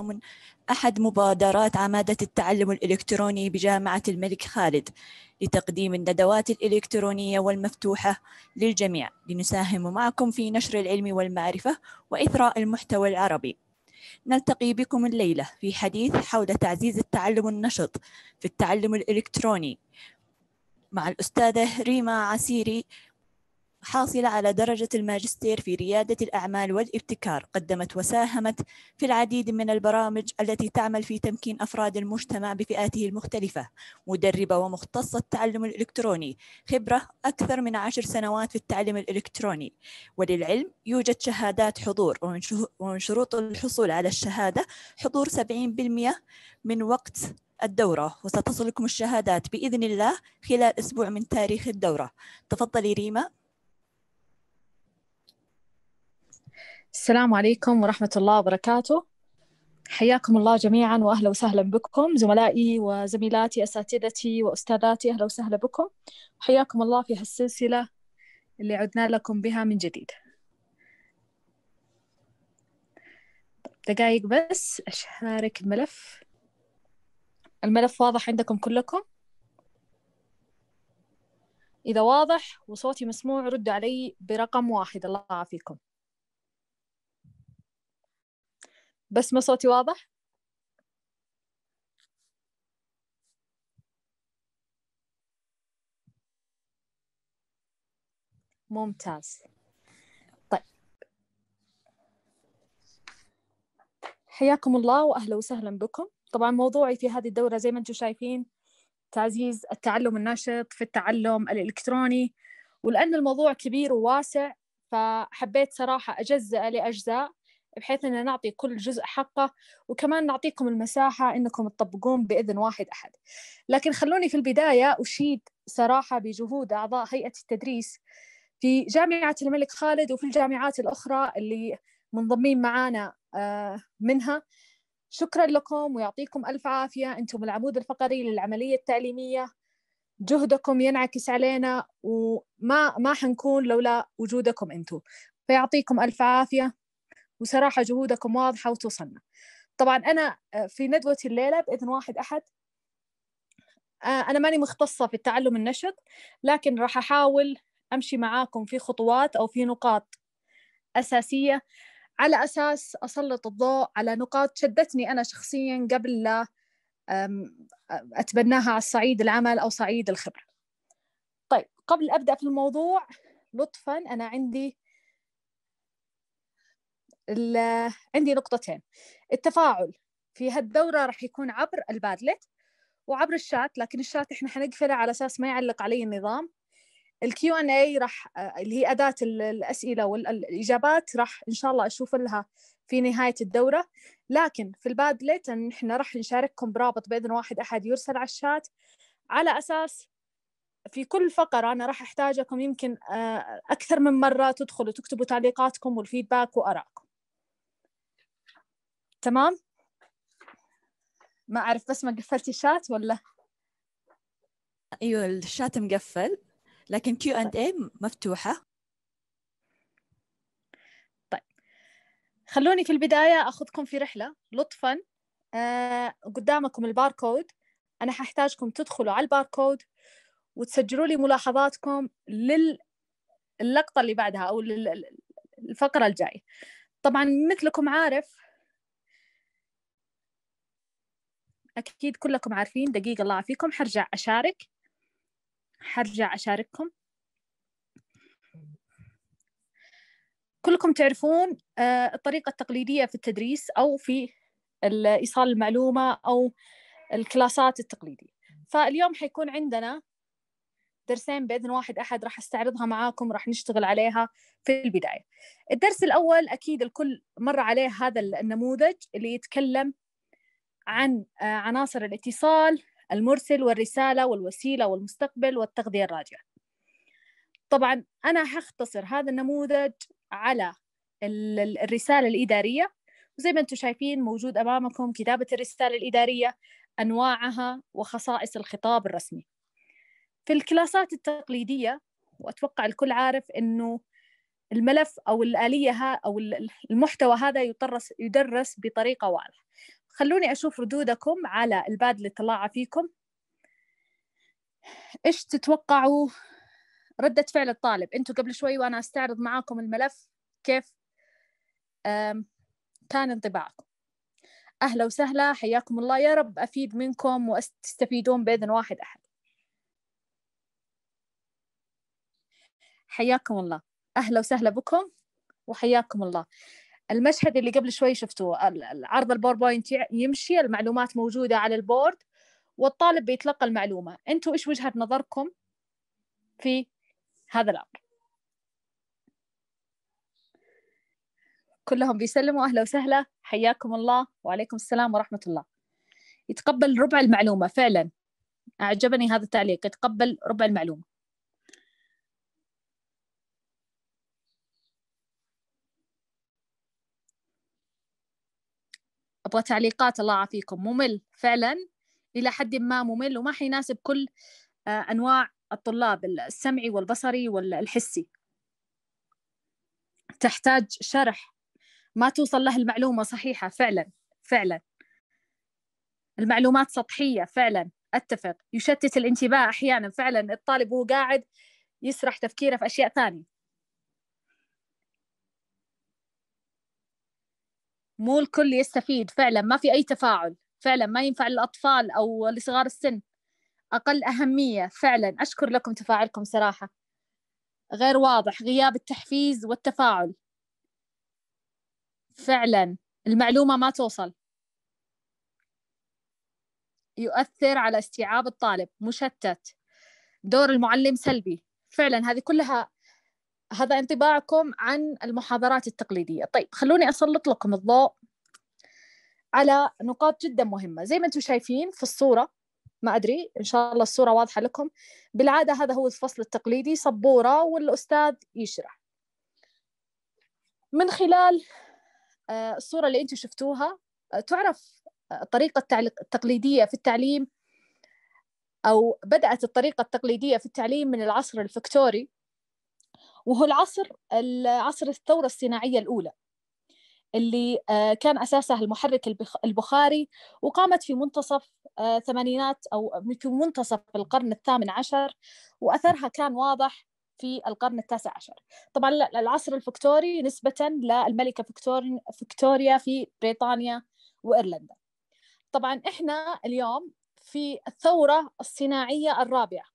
التزامن أحد مبادرات عمادة التعلم الإلكتروني بجامعة الملك خالد لتقديم الندوات الإلكترونية والمفتوحة للجميع لنساهم معكم في نشر العلم والمعرفة وإثراء المحتوى العربي نلتقي بكم الليلة في حديث حول تعزيز التعلم النشط في التعلم الإلكتروني مع الأستاذة ريما عسيري حاصلة على درجة الماجستير في ريادة الأعمال والابتكار قدمت وساهمت في العديد من البرامج التي تعمل في تمكين أفراد المجتمع بفئاته المختلفة مدربة ومختصة التعلم الإلكتروني خبرة أكثر من عشر سنوات في التعليم الإلكتروني وللعلم يوجد شهادات حضور ومن شروط الحصول على الشهادة حضور 70% من وقت الدورة وستصلكم الشهادات بإذن الله خلال أسبوع من تاريخ الدورة تفضلي ريما السلام عليكم ورحمة الله وبركاته حياكم الله جميعا وأهلا وسهلا بكم زملائي وزميلاتي أساتذتي وأستاذاتي أهلا وسهلا بكم وحياكم الله في هالسلسلة اللي عدنا لكم بها من جديد دقايق بس أشارك الملف الملف واضح عندكم كلكم إذا واضح وصوتي مسموع ردوا علي برقم واحد الله يعافيكم بس ما صوتي واضح ممتاز طيب حياكم الله واهلا وسهلا بكم طبعا موضوعي في هذه الدوره زي ما انتم شايفين تعزيز التعلم الناشط في التعلم الالكتروني ولان الموضوع كبير وواسع فحبيت صراحه اجزأ لاجزاء بحيث أن نعطي كل جزء حقه وكمان نعطيكم المساحة أنكم تطبقون بإذن واحد أحد لكن خلوني في البداية أشيد صراحة بجهود أعضاء هيئة التدريس في جامعة الملك خالد وفي الجامعات الأخرى اللي منضمين معانا آه، منها شكرا لكم ويعطيكم ألف عافية أنتم العمود الفقري للعملية التعليمية جهدكم ينعكس علينا وما ما حنكون لولا وجودكم أنتم فيعطيكم ألف عافية وصراحة جهودكم واضحة وتوصلنا طبعا أنا آه، في ندوه الليلة بإذن واحد أحد آه، أنا ماني مختصة في التعلم النشط لكن راح أحاول أمشي معاكم في خطوات أو في نقاط أساسية على أساس أسلط الضوء على نقاط شدتني أنا شخصيا قبل لا آه، أتبناها على صعيد العمل أو صعيد الخبرة طيب قبل أبدأ في الموضوع لطفا أنا عندي عندي نقطتين التفاعل في هالدورة راح يكون عبر البادلت وعبر الشات لكن الشات احنا حنقفله على اساس ما يعلق علي النظام الكيو ان اي راح اللي هي اداه الاسئله والاجابات راح ان شاء الله اشوف لها في نهايه الدوره لكن في البادلت احنا راح نشارككم برابط باذن واحد احد يرسل على الشات على اساس في كل فقره انا راح احتاجكم يمكن آه، اكثر من مره تدخلوا تكتبوا تعليقاتكم والفيدباك وارائكم تمام ما أعرف بس ما قفلتي الشات ولا أيوة الشات مقفل لكن كيو أند اي مفتوحة طيب خلوني في البداية أخذكم في رحلة لطفا آه قدامكم الباركود أنا ححتاجكم تدخلوا على الباركود وتسجلوا لي ملاحظاتكم اللقطه اللي بعدها أو للفقرة الجاية طبعا مثلكم عارف اكيد كلكم عارفين دقيقه الله يعافيكم حرجع اشارك حرجع اشارككم كلكم تعرفون آه، الطريقه التقليديه في التدريس او في ايصال المعلومه او الكلاسات التقليديه فاليوم حيكون عندنا درسين بإذن واحد أحد راح أستعرضها معاكم راح نشتغل عليها في البداية الدرس الأول أكيد الكل مر عليه هذا النموذج اللي يتكلم عن آه، عناصر الاتصال المرسل والرسالة والوسيلة والمستقبل والتغذية الراجعة طبعا أنا حختصر هذا النموذج على الرسالة الإدارية وزي ما أنتم شايفين موجود أمامكم كتابة الرسالة الإدارية أنواعها وخصائص الخطاب الرسمي في الكلاسات التقليدية وأتوقع الكل عارف أنه الملف أو الآلية ها أو المحتوى هذا يدرس, يدرس بطريقة واضحة خلوني أشوف ردودكم على الباد اللي طلع فيكم إيش تتوقعوا ردة فعل الطالب أنتوا قبل شوي وأنا أستعرض معاكم الملف كيف كان انطباعكم أهلا وسهلا حياكم الله يا رب أفيد منكم وأستفيدون بإذن واحد أحد حياكم الله أهلا وسهلا بكم وحياكم الله المشهد اللي قبل شوي شفتوه عرض الباوربوينت يمشي المعلومات موجودة على البورد والطالب بيتلقى المعلومة أنتوا إيش وجهة نظركم في هذا الأمر كلهم بيسلموا أهلا وسهلا حياكم الله وعليكم السلام ورحمة الله يتقبل ربع المعلومة فعلا أعجبني هذا التعليق يتقبل ربع المعلومة ابغى تعليقات الله يعافيكم ممل فعلا الى حد ما ممل وما حيناسب كل آه، انواع الطلاب السمعي والبصري والحسي تحتاج شرح ما توصل له المعلومه صحيحه فعلا فعلا المعلومات سطحيه فعلا اتفق يشتت الانتباه احيانا فعلا الطالب وهو قاعد يسرح تفكيره في اشياء ثانيه مو الكل يستفيد فعلا ما في أي تفاعل فعلا ما ينفع للأطفال أو لصغار السن أقل أهمية فعلا أشكر لكم تفاعلكم صراحة غير واضح غياب التحفيز والتفاعل فعلا المعلومة ما توصل يؤثر على استيعاب الطالب مشتت دور المعلم سلبي فعلا هذه كلها هذا انطباعكم عن المحاضرات التقليدية طيب خلوني أسلط لكم الضوء على نقاط جدا مهمة زي ما أنتم شايفين في الصورة ما أدري إن شاء الله الصورة واضحة لكم بالعادة هذا هو الفصل التقليدي سبورة والأستاذ يشرح من خلال آه، الصورة اللي أنتم شفتوها آه، تعرف الطريقة آه، التقليدية في التعليم أو بدأت الطريقة التقليدية في التعليم من العصر الفكتوري وهو العصر عصر الثورة الصناعية الأولى اللي آه، كان أساسها المحرك البخاري وقامت في منتصف آه، ثمانينات أو في منتصف القرن الثامن عشر وأثرها كان واضح في القرن التاسع عشر طبعا العصر الفكتوري نسبة للملكة فكتوريا في بريطانيا وإيرلندا طبعا إحنا اليوم في الثورة الصناعية الرابعة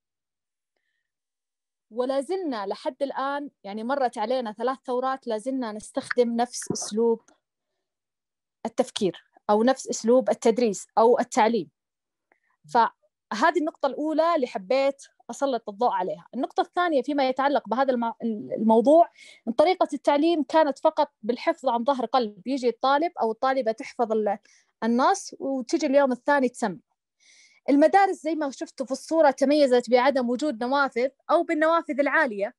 ولا زلنا لحد الآن يعني مرت علينا ثلاث ثورات لا زلنا نستخدم نفس أسلوب التفكير أو نفس أسلوب التدريس أو التعليم فهذه النقطة الأولى اللي حبيت أسلط الضوء عليها النقطة الثانية فيما يتعلق بهذا الموضوع إن طريقة التعليم كانت فقط بالحفظ عن ظهر قلب يجي الطالب أو الطالبة تحفظ النص وتجي اليوم الثاني تسمي المدارس زي ما شفتوا في الصورة تميزت بعدم وجود نوافذ أو بالنوافذ العالية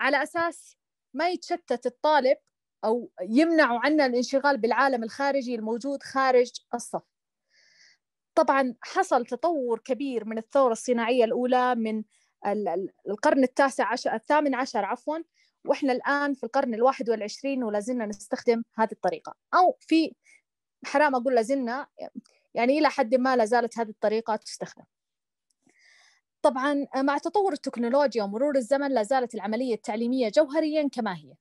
على أساس ما يتشتت الطالب أو يمنعوا عنا الانشغال بالعالم الخارجي الموجود خارج الصف طبعا حصل تطور كبير من الثورة الصناعية الأولى من القرن التاسع عشر الثامن عشر عفوا واحنا الان في القرن الواحد والعشرين ولا زلنا نستخدم هذه الطريقه او في حرام اقول لازلنا يعني إلى حد ما لا زالت هذه الطريقة تستخدم طبعا مع تطور التكنولوجيا ومرور الزمن لا زالت العملية التعليمية جوهريا كما هي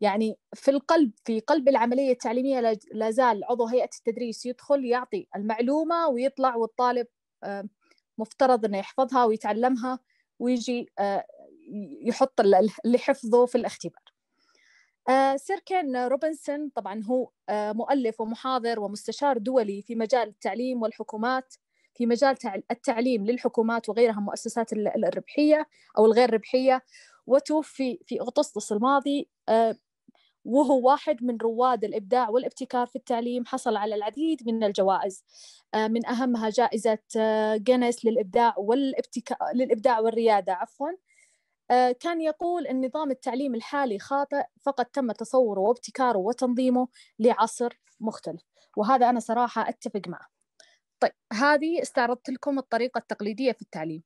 يعني في القلب في قلب العملية التعليمية لا زال عضو هيئة التدريس يدخل يعطي المعلومة ويطلع والطالب آه، مفترض انه يحفظها ويتعلمها ويجي آه، يحط اللي حفظه في الاختبار آه، سير كين روبنسون طبعا هو آه، مؤلف ومحاضر ومستشار دولي في مجال التعليم والحكومات في مجال التعليم للحكومات وغيرها المؤسسات الربحية أو الغير ربحية وتوفي في أغسطس الماضي آه، وهو واحد من رواد الإبداع والابتكار في التعليم حصل على العديد من الجوائز من أهمها جائزة جينيس للإبداع والابتكار للإبداع والريادة عفواً آه، كان يقول النظام التعليم الحالي خاطئ فقد تم تصوره وابتكاره وتنظيمه لعصر مختلف وهذا أنا صراحة أتفق معه طيب هذه استعرضت لكم الطريقة التقليدية في التعليم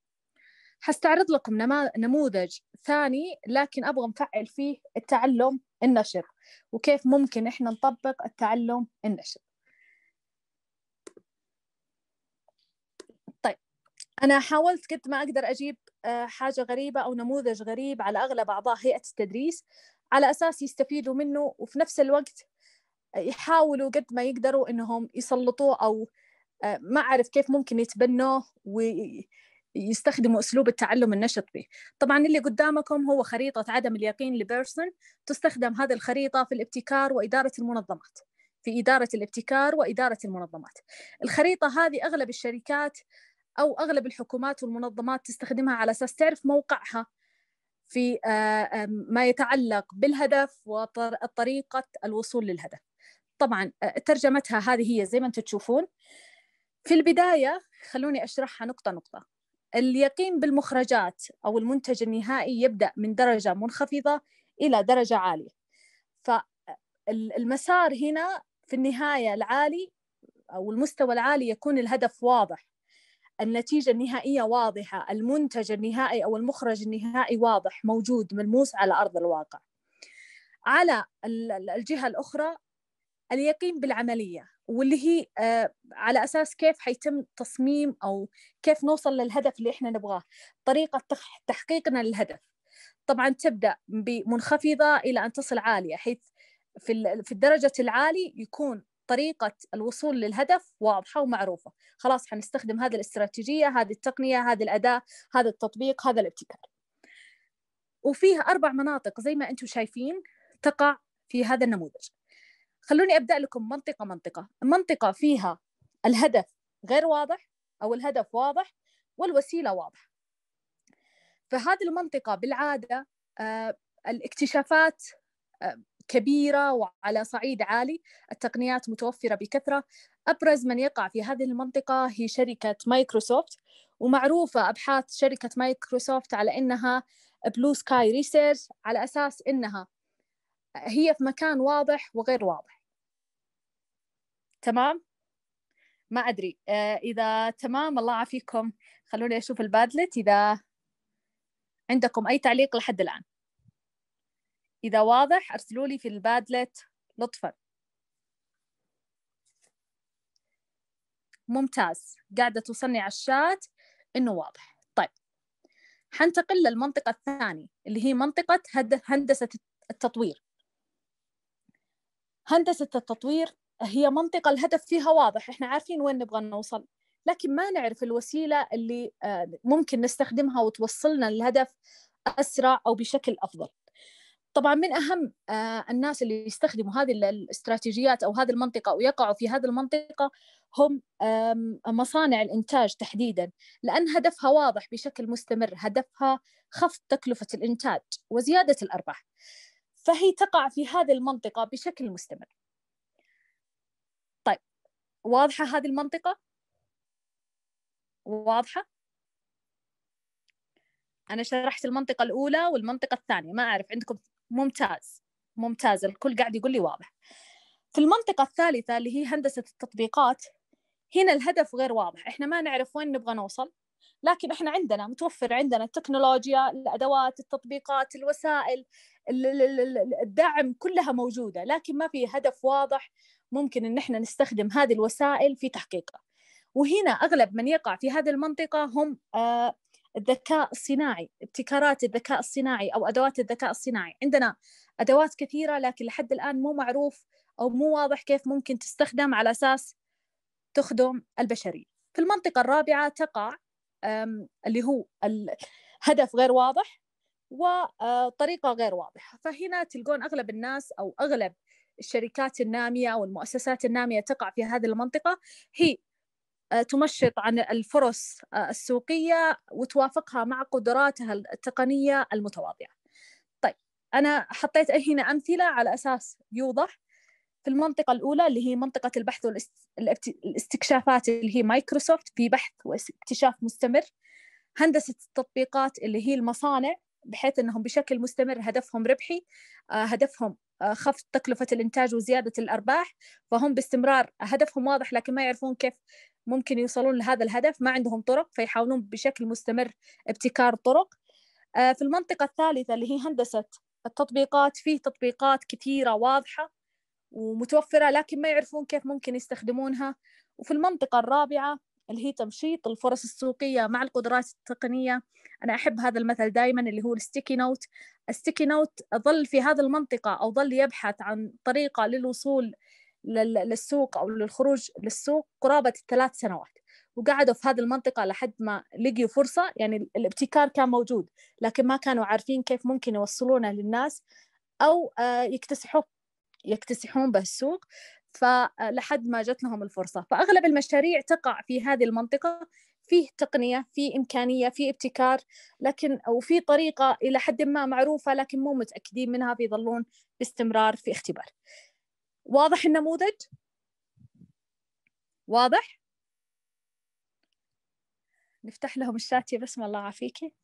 حستعرض لكم نموذج ثاني لكن أبغى نفعل فيه التعلم النشر وكيف ممكن إحنا نطبق التعلم النشر طيب أنا حاولت قد ما أقدر أجيب آه، حاجه غريبه او نموذج غريب على اغلب اعضاء هيئه التدريس على اساس يستفيدوا منه وفي نفس الوقت يحاولوا قد ما يقدروا انهم يسلطوه او آه، ما اعرف كيف ممكن يتبنوه ويستخدموا اسلوب التعلم النشط به طبعا اللي قدامكم هو خريطه عدم اليقين لبيرسون تستخدم هذه الخريطه في الابتكار واداره المنظمات في إدارة الابتكار وإدارة المنظمات الخريطة هذه أغلب الشركات او اغلب الحكومات والمنظمات تستخدمها على اساس تعرف موقعها في آه، آه، ما يتعلق بالهدف وطريقه الوصول للهدف. طبعا آه، ترجمتها هذه هي زي ما انتم تشوفون. في البدايه خلوني اشرحها نقطه نقطه. اليقين بالمخرجات او المنتج النهائي يبدا من درجه منخفضه الى درجه عاليه. فالمسار هنا في النهايه العالي او المستوى العالي يكون الهدف واضح النتيجة النهائية واضحة المنتج النهائي أو المخرج النهائي واضح موجود ملموس على أرض الواقع على الجهة الأخرى اليقين بالعملية واللي هي آه، على أساس كيف حيتم تصميم أو كيف نوصل للهدف اللي إحنا نبغاه طريقة تحقيقنا للهدف طبعا تبدأ بمنخفضة إلى أن تصل عالية حيث في في الدرجة العالي يكون طريقة الوصول للهدف واضحة ومعروفة خلاص حنستخدم هذه الاستراتيجية هذه التقنية هذه الأداة هذا التطبيق هذا الابتكار وفيه أربع مناطق زي ما أنتم شايفين تقع في هذا النموذج خلوني أبدأ لكم منطقة منطقة منطقة فيها الهدف غير واضح أو الهدف واضح والوسيلة واضحة فهذه المنطقة بالعادة آه، الاكتشافات آه، كبيرة وعلى صعيد عالي التقنيات متوفرة بكثرة أبرز من يقع في هذه المنطقة هي شركة مايكروسوفت ومعروفة أبحاث شركة مايكروسوفت على إنها بلو سكاي ريسيرش على أساس إنها هي في مكان واضح وغير واضح تمام؟ ما أدري آه، إذا تمام الله يعافيكم خلوني أشوف البادلت إذا عندكم أي تعليق لحد الآن إذا واضح أرسلوا لي في البادلت لطفا ممتاز قاعدة توصلني على الشات إنه واضح طيب حنتقل للمنطقة الثانية اللي هي منطقة هندسة التطوير هندسة التطوير هي منطقة الهدف فيها واضح إحنا عارفين وين نبغى نوصل لكن ما نعرف الوسيلة اللي آه، ممكن نستخدمها وتوصلنا للهدف أسرع أو بشكل أفضل طبعا من اهم آه، الناس اللي يستخدموا هذه الاستراتيجيات او هذه المنطقه ويقعوا في هذه المنطقه هم مصانع الانتاج تحديدا لان هدفها واضح بشكل مستمر هدفها خفض تكلفه الانتاج وزياده الارباح فهي تقع في هذه المنطقه بشكل مستمر طيب واضحه هذه المنطقه واضحه أنا شرحت المنطقة الأولى والمنطقة الثانية ما أعرف عندكم ممتاز ممتاز الكل قاعد يقول لي واضح في المنطقة الثالثة اللي هي هندسة التطبيقات هنا الهدف غير واضح احنا ما نعرف وين نبغى نوصل لكن احنا عندنا متوفر عندنا التكنولوجيا الادوات التطبيقات الوسائل الدعم كلها موجوده لكن ما في هدف واضح ممكن ان احنا نستخدم هذه الوسائل في تحقيقه وهنا اغلب من يقع في هذه المنطقه هم آه، الذكاء الصناعي ابتكارات الذكاء الصناعي أو أدوات الذكاء الصناعي عندنا أدوات كثيرة لكن لحد الآن مو معروف أو مو واضح كيف ممكن تستخدم على أساس تخدم البشرية في المنطقة الرابعة تقع اللي هو الهدف غير واضح وطريقة آه، غير واضحة فهنا تلقون أغلب الناس أو أغلب الشركات النامية والمؤسسات النامية تقع في هذه المنطقة هي آه، تمشط عن الفرص آه، السوقية وتوافقها مع قدراتها التقنية المتواضعة طيب أنا حطيت هنا أمثلة على أساس يوضح في المنطقة الأولى اللي هي منطقة البحث والاستكشافات اللي هي مايكروسوفت في بحث واكتشاف مستمر هندسة التطبيقات اللي هي المصانع بحيث أنهم بشكل مستمر هدفهم ربحي آه، هدفهم خفض تكلفة الإنتاج وزيادة الأرباح فهم باستمرار هدفهم واضح لكن ما يعرفون كيف ممكن يوصلون لهذا الهدف ما عندهم طرق فيحاولون بشكل مستمر ابتكار طرق آه، في المنطقة الثالثة اللي هي هندسة التطبيقات فيه تطبيقات كثيرة واضحة ومتوفرة لكن ما يعرفون كيف ممكن يستخدمونها وفي المنطقة الرابعة اللي هي تمشيط الفرص السوقية مع القدرات التقنية أنا أحب هذا المثل دائما اللي هو الستيكي نوت الستيكي نوت ظل في هذه المنطقة أو ظل يبحث عن طريقة للوصول للسوق او للخروج للسوق قرابه الثلاث سنوات وقعدوا في هذه المنطقه لحد ما لقيوا فرصه يعني الابتكار كان موجود لكن ما كانوا عارفين كيف ممكن يوصلونه للناس او آه، يكتسحوا يكتسحون به السوق فلحد آه، ما جت لهم الفرصه فاغلب المشاريع تقع في هذه المنطقه فيه تقنية في إمكانية في ابتكار لكن في طريقة إلى حد ما معروفة لكن مو متأكدين منها بيظلون باستمرار في اختبار واضح النموذج واضح نفتح لهم الشات يا بسم الله عافيكي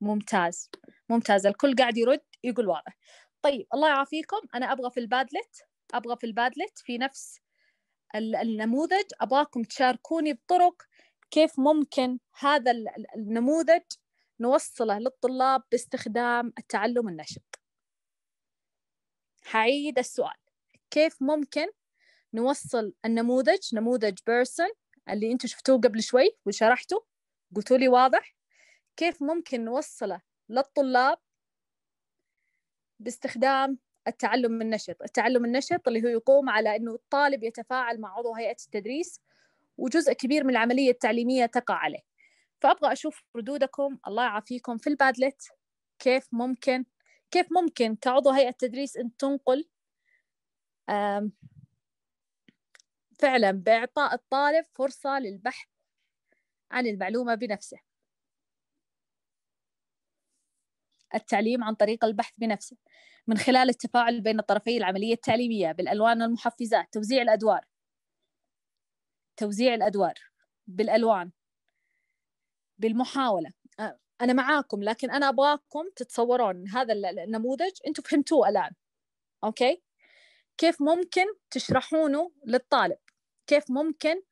ممتاز ممتاز الكل قاعد يرد يقول واضح طيب الله يعافيكم انا ابغى في البادلت ابغى في البادلت في نفس النموذج ابغاكم تشاركوني بطرق كيف ممكن هذا النموذج نوصله للطلاب باستخدام التعلم النشط هعيد السؤال كيف ممكن نوصل النموذج نموذج بيرسون اللي انتم شفتوه قبل شوي وشرحته قلتوا لي واضح كيف ممكن نوصله للطلاب باستخدام التعلم النشط التعلم النشط اللي هو يقوم على أنه الطالب يتفاعل مع عضو هيئة التدريس وجزء كبير من العملية التعليمية تقع عليه فابغى اشوف ردودكم الله يعافيكم في البادلت كيف ممكن كيف ممكن كعضو هيئه تدريس ان تنقل فعلا باعطاء الطالب فرصه للبحث عن المعلومه بنفسه التعليم عن طريق البحث بنفسه من خلال التفاعل بين طرفي العملية التعليمية بالألوان والمحفزات توزيع الأدوار توزيع الأدوار بالألوان بالمحاوله انا معاكم لكن انا ابغاكم تتصورون هذا النموذج انتم فهمتوه الان اوكي كيف ممكن تشرحونه للطالب كيف ممكن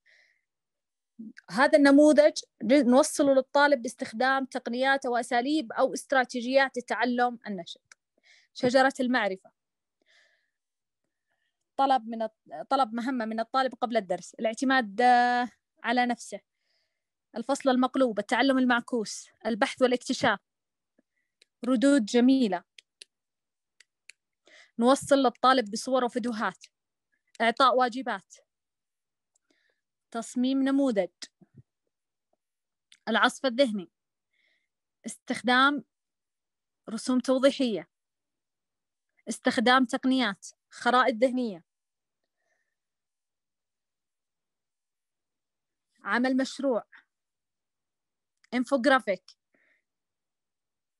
هذا النموذج نوصله للطالب باستخدام تقنيات او اساليب او استراتيجيات التعلم النشط شجره المعرفه طلب من طلب مهمه من الطالب قبل الدرس الاعتماد آه، على نفسه الفصل المقلوب التعلم المعكوس البحث والاكتشاف ردود جميلة نوصل للطالب بصور وفيديوهات إعطاء واجبات تصميم نموذج العصف الذهني استخدام رسوم توضيحية استخدام تقنيات خرائط ذهنية عمل مشروع انفوجرافيك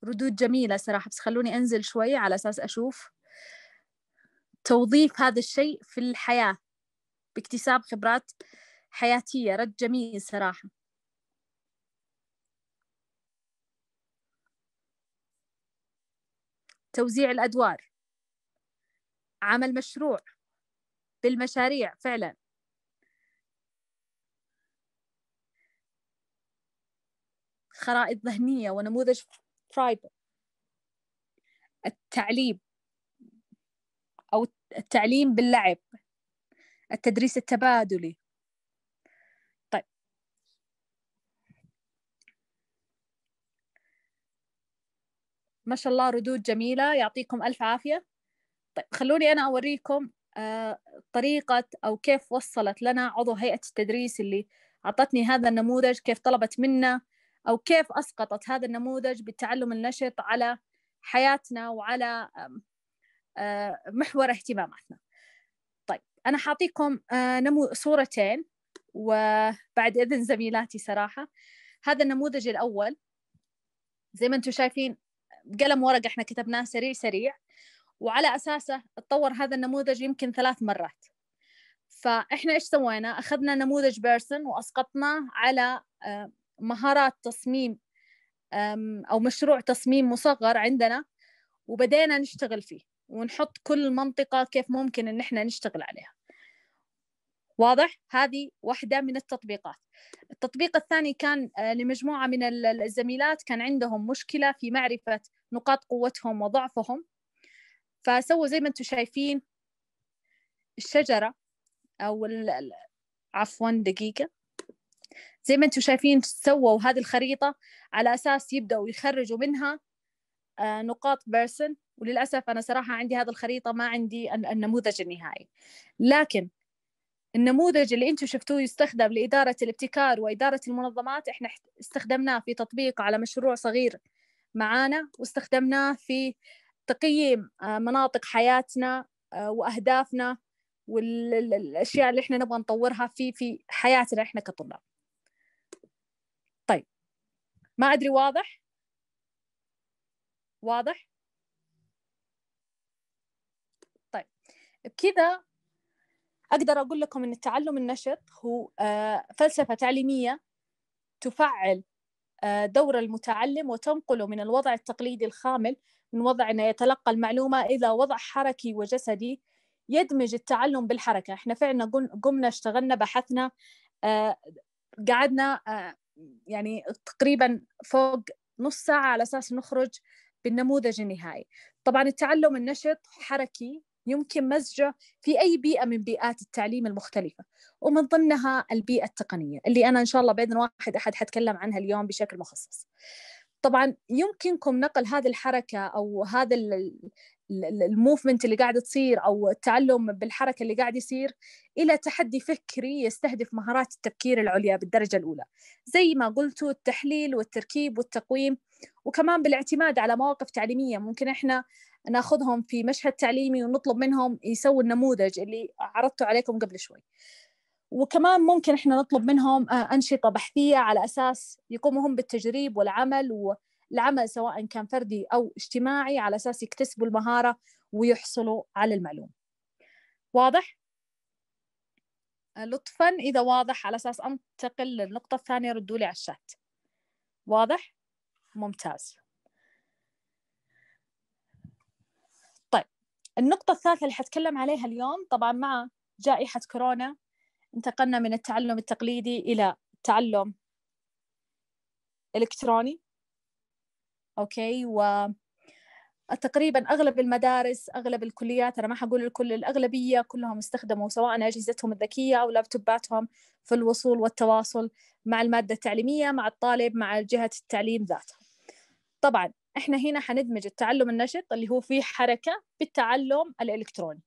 ردود جميلة صراحة بس خلوني أنزل شوي على أساس أشوف توظيف هذا الشيء في الحياة باكتساب خبرات حياتية رد جميل صراحة توزيع الأدوار عمل مشروع بالمشاريع فعلا خرائط ذهنية ونموذج فرايبل التعليم أو التعليم باللعب التدريس التبادلي طيب ما شاء الله ردود جميلة يعطيكم ألف عافية طيب خلوني أنا أوريكم آه، طريقة أو كيف وصلت لنا عضو هيئة التدريس اللي أعطتني هذا النموذج كيف طلبت منا أو كيف أسقطت هذا النموذج بالتعلم النشط على حياتنا وعلى آه، محور اهتماماتنا طيب أنا حاعطيكم آه، نمو صورتين وبعد إذن زميلاتي صراحة هذا النموذج الأول زي ما أنتم شايفين قلم ورقة إحنا كتبناه سريع سريع وعلى أساسه تطور هذا النموذج يمكن ثلاث مرات فإحنا إيش سوينا؟ أخذنا نموذج بيرسون وأسقطناه على آه، مهارات تصميم أو مشروع تصميم مصغر عندنا وبدينا نشتغل فيه ونحط كل منطقة كيف ممكن إن إحنا نشتغل عليها واضح هذه واحدة من التطبيقات التطبيق الثاني كان آه، لمجموعة من الزميلات كان عندهم مشكلة في معرفة نقاط قوتهم وضعفهم فسووا زي ما أنتم شايفين الشجرة أو عفوا دقيقة زي ما انتم شايفين سووا هذه الخريطة على أساس يبدأوا يخرجوا منها آه، نقاط بيرسون وللأسف أنا صراحة عندي هذه الخريطة ما عندي النموذج النهائي لكن النموذج اللي انتم شفتوه يستخدم لإدارة الابتكار وإدارة المنظمات احنا استخدمناه في تطبيق على مشروع صغير معانا واستخدمناه في تقييم آه، مناطق حياتنا آه، وأهدافنا والأشياء اللي احنا نبغى نطورها في في حياتنا احنا كطلاب ما أدري واضح واضح طيب بكذا أقدر أقول لكم أن التعلم النشط هو آه، فلسفة تعليمية تفعل آه، دور المتعلم وتنقله من الوضع التقليدي الخامل من وضع أنه يتلقى المعلومة إلى وضع حركي وجسدي يدمج التعلم بالحركة احنا فعلا قمنا اشتغلنا بحثنا آه، قعدنا يعني تقريبا فوق نص ساعة على أساس نخرج بالنموذج النهائي طبعا التعلم النشط حركي يمكن مزجه في أي بيئة من بيئات التعليم المختلفة ومن ضمنها البيئة التقنية اللي أنا إن شاء الله بإذن واحد أحد حتكلم عنها اليوم بشكل مخصص طبعا يمكنكم نقل هذه الحركه او هذا الموفمنت اللي قاعد تصير او التعلم بالحركه اللي قاعد يصير الى تحدي فكري يستهدف مهارات التفكير العليا بالدرجه الاولى زي ما قلتوا التحليل والتركيب والتقويم وكمان بالاعتماد على مواقف تعليميه ممكن احنا ناخذهم في مشهد تعليمي ونطلب منهم يسووا النموذج اللي عرضته عليكم قبل شوي وكمان ممكن احنا نطلب منهم آه، انشطه بحثيه على اساس يقوموا هم بالتجريب والعمل والعمل سواء كان فردي او اجتماعي على اساس يكتسبوا المهاره ويحصلوا على المعلومه. واضح؟ لطفا اذا واضح على اساس انتقل للنقطه الثانيه ردوا لي على الشات. واضح؟ ممتاز. طيب النقطة الثالثة اللي حتكلم عليها اليوم طبعا مع جائحة كورونا انتقلنا من التعلم التقليدي إلى تعلم إلكتروني أوكي و تقريبا اغلب المدارس اغلب الكليات انا ما حقول الكل الاغلبيه كلهم استخدموا سواء اجهزتهم الذكيه او لابتوباتهم في الوصول والتواصل مع الماده التعليميه مع الطالب مع جهه التعليم ذاتها طبعا احنا هنا حندمج التعلم النشط اللي هو فيه حركه بالتعلم الالكتروني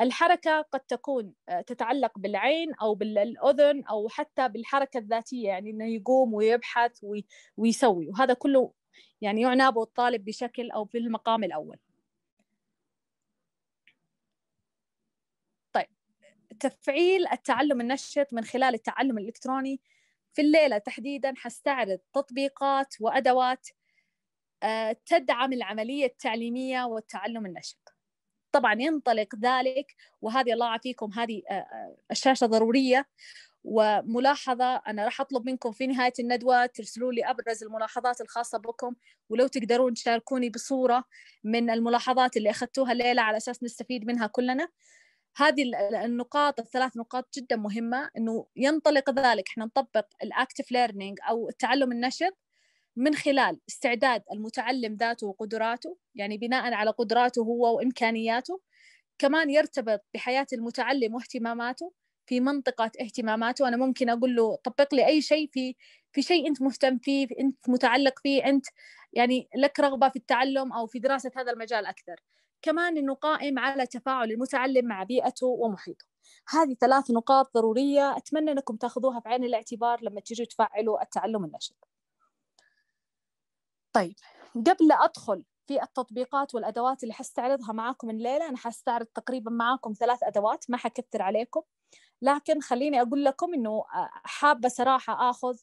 الحركة قد تكون آه، تتعلق بالعين أو بالأذن أو حتى بالحركة الذاتية يعني أنه يقوم ويبحث ويسوي وهذا كله يعني يعنى به الطالب بشكل أو في المقام الأول طيب تفعيل التعلم النشط من خلال التعلم الإلكتروني في الليلة تحديدا حستعرض تطبيقات وأدوات آه، تدعم العملية التعليمية والتعلم النشط طبعا ينطلق ذلك وهذه الله يعافيكم هذه آه، آه، الشاشه ضروريه وملاحظة أنا راح أطلب منكم في نهاية الندوة ترسلوا لي أبرز الملاحظات الخاصة بكم ولو تقدرون تشاركوني بصورة من الملاحظات اللي أخذتوها الليلة على أساس نستفيد منها كلنا هذه النقاط الثلاث نقاط جدا مهمة أنه ينطلق ذلك إحنا نطبق الأكتف ليرنينج أو التعلم النشط من خلال استعداد المتعلم ذاته وقدراته يعني بناء على قدراته هو وإمكانياته كمان يرتبط بحياة المتعلم واهتماماته في منطقة اهتماماته أنا ممكن أقول له طبق لي أي شيء في في شيء أنت مهتم فيه أنت متعلق فيه أنت يعني لك رغبة في التعلم أو في دراسة هذا المجال أكثر كمان أنه قائم على تفاعل المتعلم مع بيئته ومحيطه هذه ثلاث نقاط ضرورية أتمنى أنكم تأخذوها في عين الاعتبار لما تيجوا تفعلوا التعلم النشط طيب قبل أدخل في التطبيقات والأدوات اللي حستعرضها معاكم الليلة أنا حستعرض تقريبا معاكم ثلاث أدوات ما حكثر عليكم لكن خليني أقول لكم إنه آه، حابة صراحة آخذ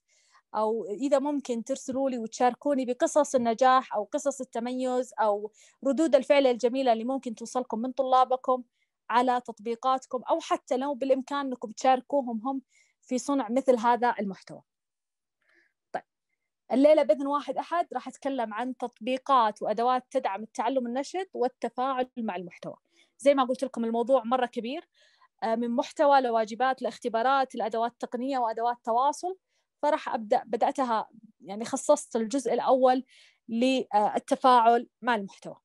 أو إذا ممكن ترسلوا لي وتشاركوني بقصص النجاح أو قصص التميز أو ردود الفعل الجميلة اللي ممكن توصلكم من طلابكم على تطبيقاتكم أو حتى لو بالإمكان أنكم تشاركوهم هم في صنع مثل هذا المحتوى الليلة بإذن واحد أحد راح أتكلم عن تطبيقات وأدوات تدعم التعلم النشط والتفاعل مع المحتوى زي ما قلت لكم الموضوع مرة كبير آه، من محتوى لواجبات لاختبارات لأدوات تقنية وأدوات تواصل فراح أبدأ بدأتها يعني خصصت الجزء الأول للتفاعل مع المحتوى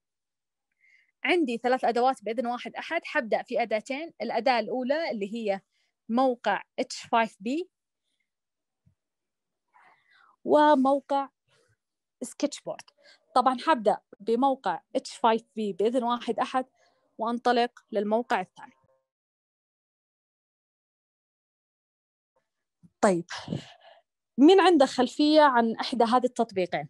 عندي ثلاث أدوات بإذن واحد أحد حبدأ في أداتين الأداة الأولى اللي هي موقع H5B وموقع سكتش بورد طبعا حبدأ بموقع H5B بي باذن واحد أحد وأنطلق للموقع الثاني طيب مين عنده خلفية عن إحدى هذه التطبيقين؟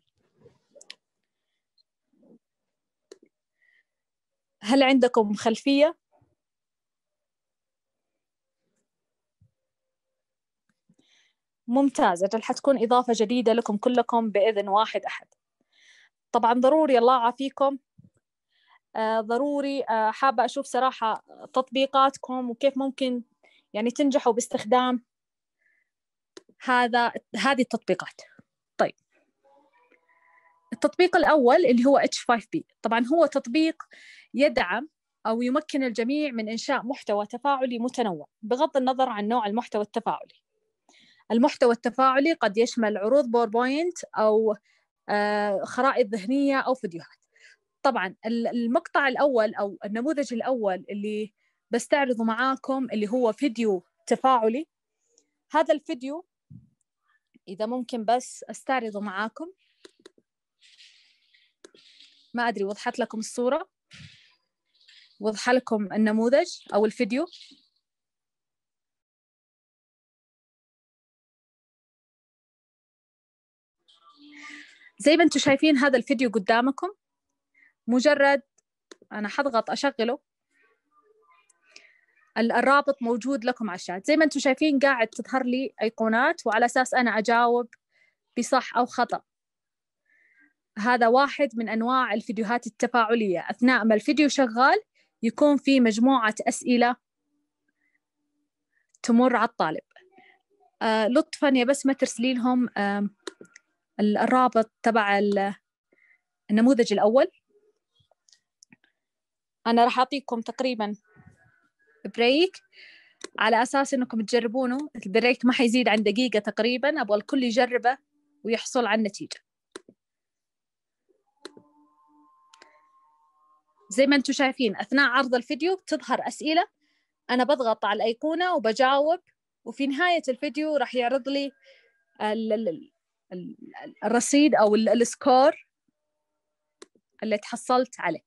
هل عندكم خلفية ممتاز أجل حتكون إضافة جديدة لكم كلكم بإذن واحد أحد طبعا ضروري الله يعافيكم آه ضروري آه حابة أشوف صراحة تطبيقاتكم وكيف ممكن يعني تنجحوا باستخدام هذا هذه التطبيقات طيب التطبيق الأول اللي هو h 5 p طبعا هو تطبيق يدعم أو يمكن الجميع من إنشاء محتوى تفاعلي متنوع بغض النظر عن نوع المحتوى التفاعلي المحتوى التفاعلي قد يشمل عروض باوربوينت أو آه، خرائط ذهنية أو فيديوهات طبعا المقطع الأول أو النموذج الأول اللي بستعرضه معاكم اللي هو فيديو تفاعلي هذا الفيديو إذا ممكن بس أستعرضه معاكم ما أدري وضحت لكم الصورة وضح لكم النموذج أو الفيديو زي ما انتم شايفين هذا الفيديو قدامكم مجرد انا حضغط اشغله الرابط موجود لكم على الشات زي ما انتم شايفين قاعد تظهر لي ايقونات وعلى اساس انا اجاوب بصح او خطا هذا واحد من انواع الفيديوهات التفاعليه اثناء ما الفيديو شغال يكون في مجموعه اسئله تمر على الطالب آه لطفا يا بس ما ترسلي لهم آه الرابط تبع النموذج الأول أنا راح أعطيكم تقريبا بريك على أساس أنكم تجربونه البريك ما حيزيد عن دقيقة تقريبا أبغى الكل يجربه ويحصل على النتيجة زي ما أنتم شايفين أثناء عرض الفيديو تظهر أسئلة أنا بضغط على الأيقونة وبجاوب وفي نهاية الفيديو راح يعرض لي الرصيد او السكور اللي تحصلت عليه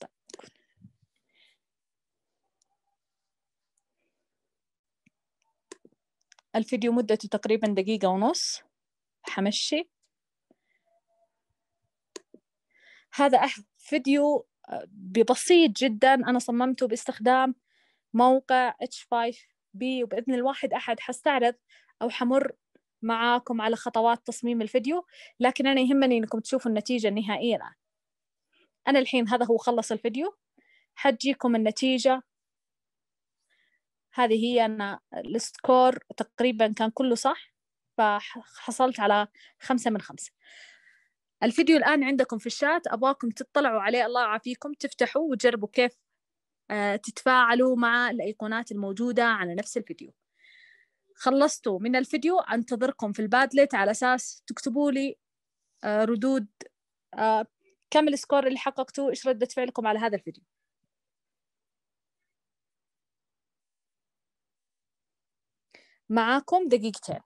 طيب. الفيديو مدته تقريبا دقيقة ونص حمشي هذا فيديو ببسيط جدا أنا صممته باستخدام موقع H5 بي وبإذن الواحد أحد حستعرض أو حمر معاكم على خطوات تصميم الفيديو لكن أنا يهمني أنكم تشوفوا النتيجة النهائية الآن أنا الحين هذا هو خلص الفيديو حتجيكم النتيجة هذه هي أنا السكور تقريبا كان كله صح فحصلت على خمسة من خمسة الفيديو الآن عندكم في الشات أبغاكم تطلعوا عليه الله يعافيكم تفتحوا وتجربوا كيف آه، تتفاعلوا مع الأيقونات الموجودة على نفس الفيديو خلصتوا من الفيديو أنتظركم في البادلت على أساس تكتبوا لي آه، ردود آه، كم السكور اللي حققتوه إيش ردة فعلكم على هذا الفيديو معاكم دقيقتين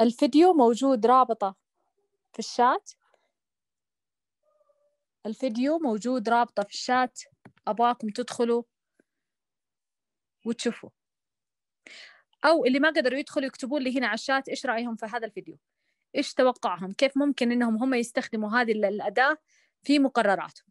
الفيديو موجود رابطه في الشات الفيديو موجود رابطه في الشات أبغاكم تدخلوا وتشوفوا أو اللي ما قدروا يدخلوا يكتبوا لي هنا على الشات إيش رأيهم في هذا الفيديو إيش توقعهم كيف ممكن إنهم هم يستخدموا هذه الأداة في مقرراتهم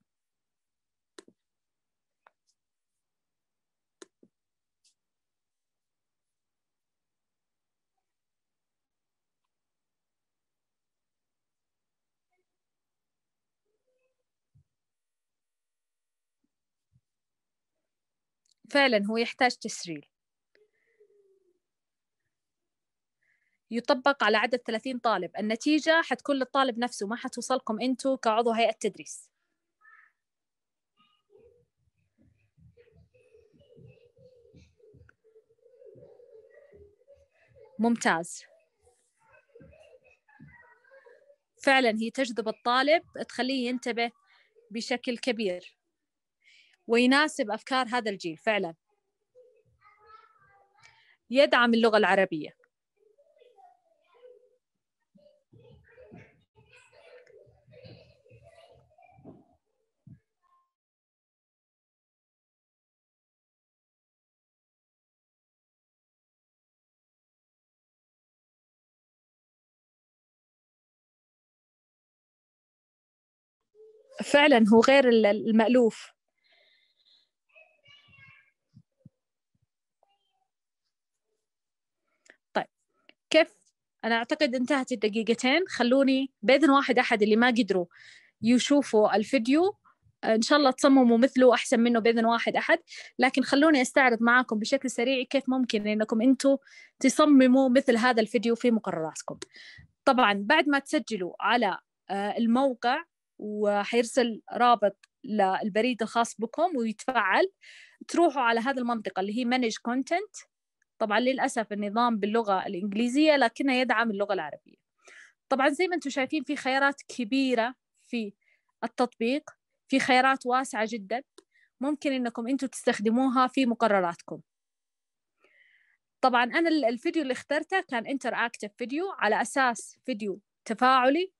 فعلا هو يحتاج تسريل يطبق على عدد 30 طالب النتيجة حتكون للطالب نفسه ما حتوصلكم أنتو كعضو هيئة تدريس ممتاز فعلا هي تجذب الطالب تخليه ينتبه بشكل كبير ويناسب أفكار هذا الجيل فعلا يدعم اللغة العربية فعلا هو غير المألوف أنا أعتقد انتهت الدقيقتين خلوني بإذن واحد أحد اللي ما قدروا يشوفوا الفيديو ان شاء الله تصمموا مثله احسن منه باذن واحد احد لكن خلوني استعرض معاكم بشكل سريع كيف ممكن انكم انتم تصمموا مثل هذا الفيديو في مقرراتكم طبعا بعد ما تسجلوا على آه، الموقع وحيرسل رابط للبريد الخاص بكم ويتفعل تروحوا على هذه المنطقة اللي هي مانج كونتنت طبعا للأسف النظام باللغة الإنجليزية لكنه يدعم اللغة العربية طبعا زي ما أنتم شايفين في خيارات كبيرة في التطبيق في خيارات واسعة جدا ممكن أنكم أنتم تستخدموها في مقرراتكم طبعا أنا الفيديو اللي اخترته كان انتر اكتف فيديو على أساس فيديو تفاعلي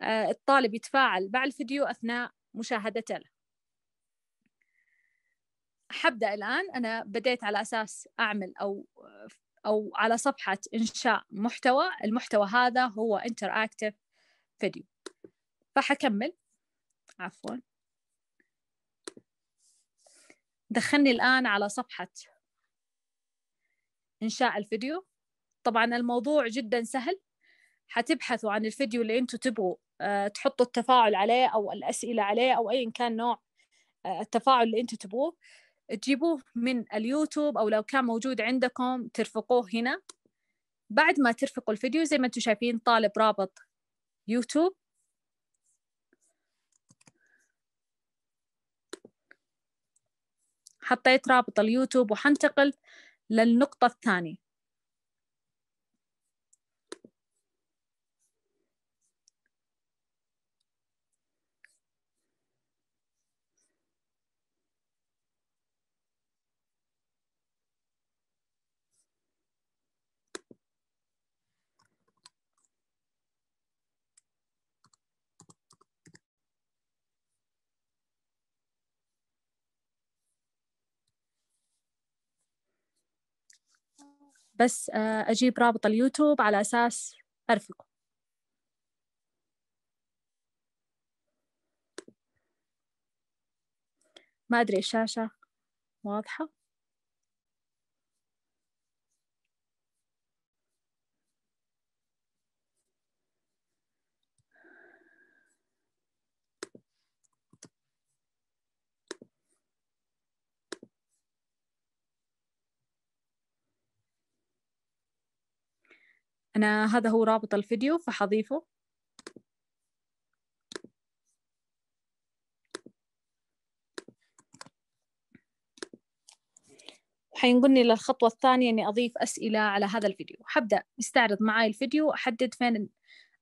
آه، الطالب يتفاعل مع الفيديو أثناء مشاهدته له حبدا الان انا بديت على اساس اعمل او او على صفحه انشاء محتوى المحتوى هذا هو انتر اكتف فيديو فحكمل عفوا دخلني الان على صفحه انشاء الفيديو طبعا الموضوع جدا سهل حتبحثوا عن الفيديو اللي انتم تبغوا آه، تحطوا التفاعل عليه او الاسئله عليه او ايا كان نوع آه، التفاعل اللي انتم تبغوه تجيبوه من اليوتيوب او لو كان موجود عندكم ترفقوه هنا بعد ما ترفقوا الفيديو زي ما انتم شايفين طالب رابط يوتيوب حطيت رابط اليوتيوب وحنتقل للنقطة الثانية بس آه، أجيب رابط اليوتيوب على أساس أرفقه ما أدري الشاشة واضحة أنا هذا هو رابط الفيديو فحضيفه حينقلني للخطوة الثانية إني أضيف أسئلة على هذا الفيديو حبدأ يستعرض معاي الفيديو وأحدد فين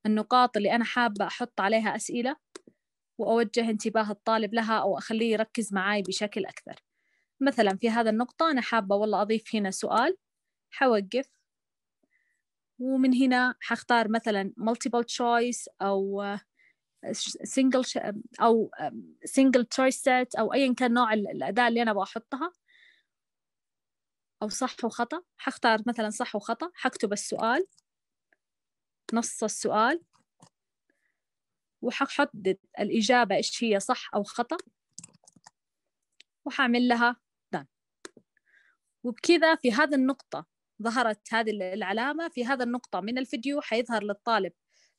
النقاط اللي أنا حابة أحط عليها أسئلة وأوجه انتباه الطالب لها أو أخليه يركز معاي بشكل أكثر مثلا في هذا النقطة أنا حابة والله أضيف هنا سؤال حوقف ومن هنا حختار مثلا multiple choice أو آه، single أو single choice set أو أيا كان نوع الأداة اللي أنا بحطها أو صح وخطأ حختار مثلا صح وخطأ حكتب السؤال نص السؤال وححدد الإجابة إيش هي صح أو خطأ وحعمل لها done وبكذا في هذه النقطة ظهرت هذه العلامة في هذا النقطة من الفيديو حيظهر للطالب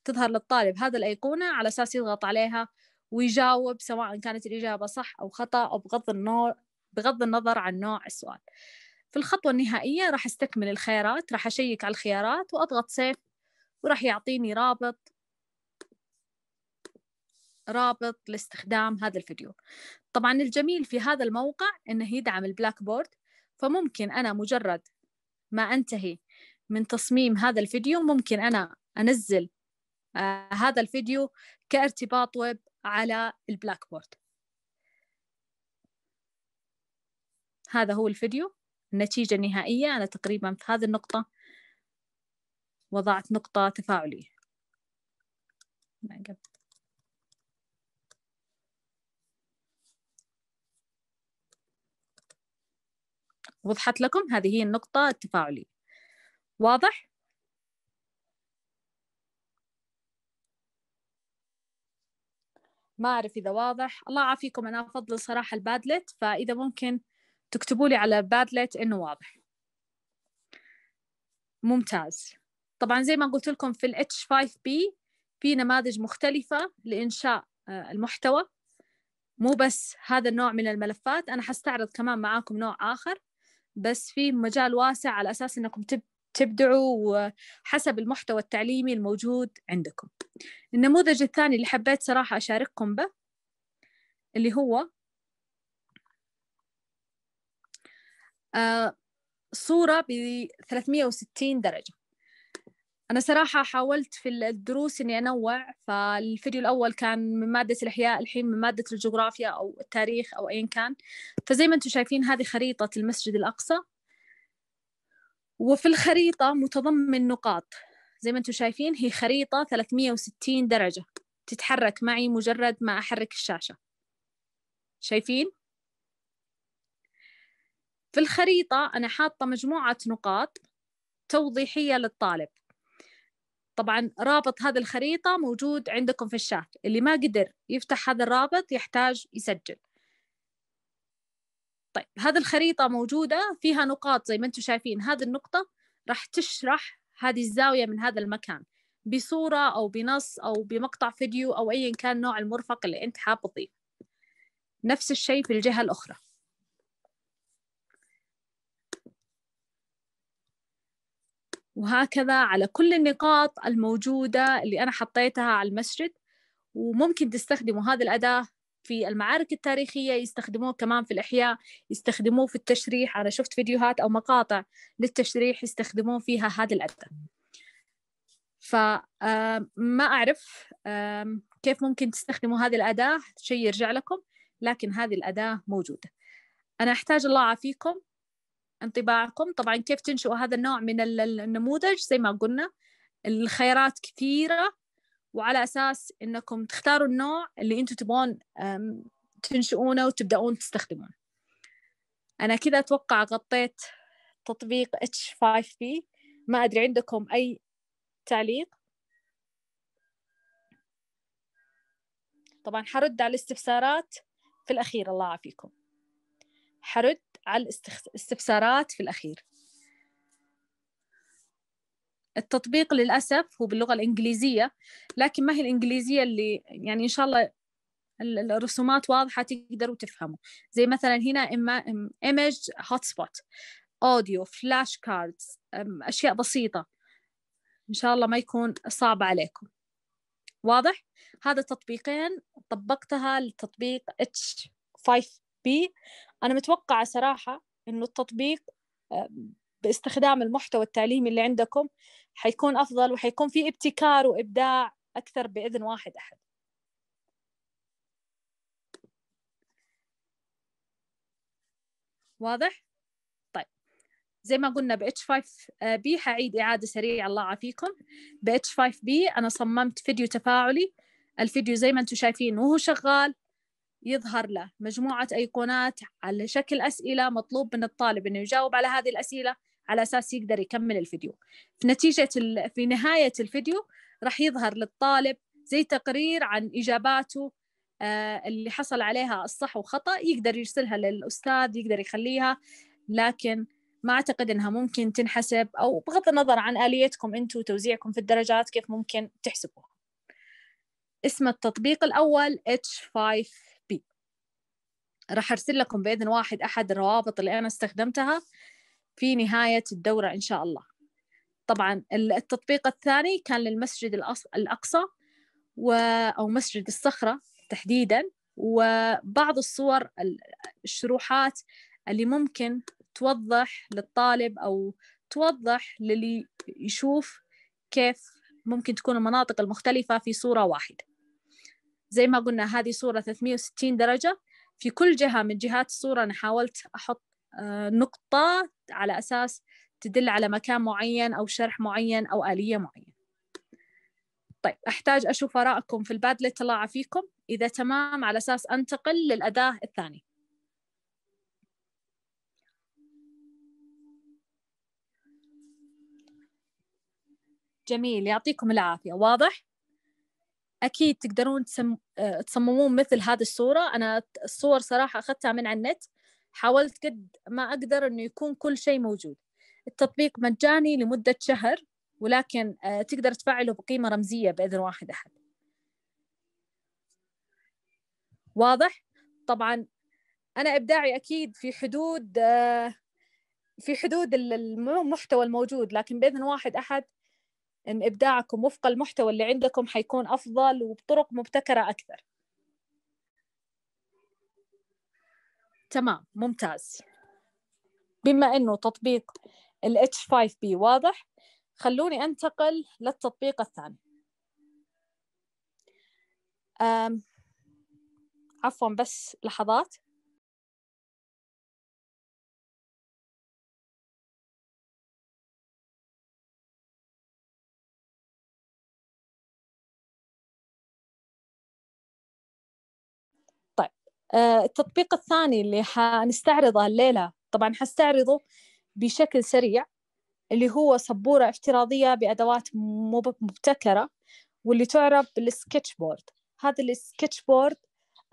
تظهر للطالب هذا الأيقونة على أساس يضغط عليها ويجاوب سواء كانت الإجابة صح أو خطأ أو بغض النور بغض النظر عن نوع السؤال في الخطوة النهائية راح استكمل الخيارات راح أشيك على الخيارات وأضغط سيف وراح يعطيني رابط رابط لاستخدام هذا الفيديو طبعا الجميل في هذا الموقع انه يدعم البلاك بورد فممكن انا مجرد ما أنتهي من تصميم هذا الفيديو ممكن أنا أنزل آه، هذا الفيديو كارتباط ويب على البلاك بورد هذا هو الفيديو النتيجة النهائية أنا تقريبا في هذه النقطة وضعت نقطة تفاعلية وضحت لكم هذه هي النقطة التفاعلية واضح؟ ما أعرف إذا واضح الله يعافيكم أنا أفضل صراحة البادلت فإذا ممكن تكتبوا لي على بادلت إنه واضح ممتاز طبعا زي ما قلت لكم في ال h 5 p في نماذج مختلفة لإنشاء آه، المحتوى مو بس هذا النوع من الملفات أنا حستعرض كمان معاكم نوع آخر بس في مجال واسع على أساس أنكم تب تبدعوا حسب المحتوى التعليمي الموجود عندكم النموذج الثاني اللي حبيت صراحة أشارككم به اللي هو آه، صورة ب 360 درجة أنا صراحة حاولت في الدروس إني أنوع فالفيديو الأول كان من مادة الأحياء الحين من مادة الجغرافيا أو التاريخ أو أيا كان فزي ما أنتم شايفين هذه خريطة المسجد الأقصى وفي الخريطة متضمن نقاط زي ما أنتم شايفين هي خريطة 360 درجة تتحرك معي مجرد ما أحرك الشاشة شايفين؟ في الخريطة أنا حاطة مجموعة نقاط توضيحية للطالب طبعا رابط هذا الخريطة موجود عندكم في الشات اللي ما قدر يفتح هذا الرابط يحتاج يسجل طيب هذه الخريطة موجودة فيها نقاط زي ما انتم شايفين هذه النقطة راح تشرح هذه الزاوية من هذا المكان بصورة أو بنص أو بمقطع فيديو أو أيا كان نوع المرفق اللي أنت حاب تضيفه نفس الشيء في الجهة الأخرى وهكذا على كل النقاط الموجودة اللي أنا حطيتها على المسجد وممكن تستخدموا هذه الأداة في المعارك التاريخية يستخدموه كمان في الإحياء يستخدموه في التشريح أنا شفت فيديوهات أو مقاطع للتشريح يستخدمون فيها هذه الأداة فما أعرف كيف ممكن تستخدموا هذه الأداة شيء يرجع لكم لكن هذه الأداة موجودة أنا أحتاج الله عافيكم انطباعكم طبعا كيف تنشئوا هذا النوع من النموذج زي ما قلنا الخيارات كثيرة وعلى أساس أنكم تختاروا النوع اللي أنتم تبغون تنشئونه وتبدأون تستخدمونه أنا كذا أتوقع غطيت تطبيق H5P ما أدري عندكم أي تعليق طبعا حرد على الاستفسارات في الأخير الله يعافيكم حرد على الاستفسارات في الأخير التطبيق للأسف هو باللغة الإنجليزية لكن ما هي الإنجليزية اللي يعني إن شاء الله الرسومات واضحة تقدروا تفهموا زي مثلا هنا إما image hotspot أوديو فلاش cards أشياء بسيطة إن شاء الله ما يكون صعب عليكم واضح؟ هذا تطبيقين طبقتها لتطبيق H5 بي أنا متوقعة صراحة إنه التطبيق آه، باستخدام المحتوى التعليمي اللي عندكم حيكون أفضل وحيكون في ابتكار وإبداع أكثر بإذن واحد أحد واضح؟ طيب زي ما قلنا ب H5B حأعيد حعيد اعاده سريعة الله عافيكم ب H5B أنا صممت فيديو تفاعلي الفيديو زي ما أنتم شايفين وهو شغال يظهر له مجموعة أيقونات على شكل أسئلة مطلوب من الطالب أنه يجاوب على هذه الأسئلة على أساس يقدر يكمل الفيديو في نتيجة في نهاية الفيديو راح يظهر للطالب زي تقرير عن إجاباته آه، اللي حصل عليها الصح وخطأ يقدر يرسلها للأستاذ يقدر يخليها لكن ما أعتقد أنها ممكن تنحسب أو بغض النظر عن آليتكم أنتم توزيعكم في الدرجات كيف ممكن تحسبوها اسم التطبيق الأول H5 راح أرسل لكم بإذن واحد أحد الروابط اللي أنا استخدمتها في نهاية الدورة إن شاء الله طبعا التطبيق الثاني كان للمسجد الأقصى و... أو مسجد الصخرة تحديدا وبعض الصور الشروحات اللي ممكن توضح للطالب أو توضح للي يشوف كيف ممكن تكون المناطق المختلفة في صورة واحدة زي ما قلنا هذه صورة 360 درجة في كل جهة من جهات الصورة أنا حاولت أحط آه، نقطة على أساس تدل على مكان معين أو شرح معين أو آلية معينة طيب أحتاج أشوف رأيكم في البادلة الله فيكم إذا تمام على أساس أنتقل للأداة الثانية جميل يعطيكم العافية واضح؟ اكيد تقدرون تسم... آه، تصممون مثل هذه الصوره انا الصور صراحه اخذتها من على النت حاولت قد ما اقدر انه يكون كل شيء موجود التطبيق مجاني لمده شهر ولكن آه، تقدر تفعله بقيمه رمزيه باذن واحد احد واضح طبعا انا ابداعي اكيد في حدود آه، في حدود المحتوى الموجود لكن باذن واحد احد ان ابداعكم وفق المحتوى اللي عندكم حيكون افضل وبطرق مبتكره اكثر تمام ممتاز بما انه تطبيق ال h 5 p واضح خلوني انتقل للتطبيق الثاني عفوا بس لحظات آه، التطبيق الثاني اللي حنستعرضه الليلة طبعا حستعرضه بشكل سريع اللي هو سبورة افتراضية بأدوات مبتكرة واللي تعرف بالسكتش بورد هذا السكتش بورد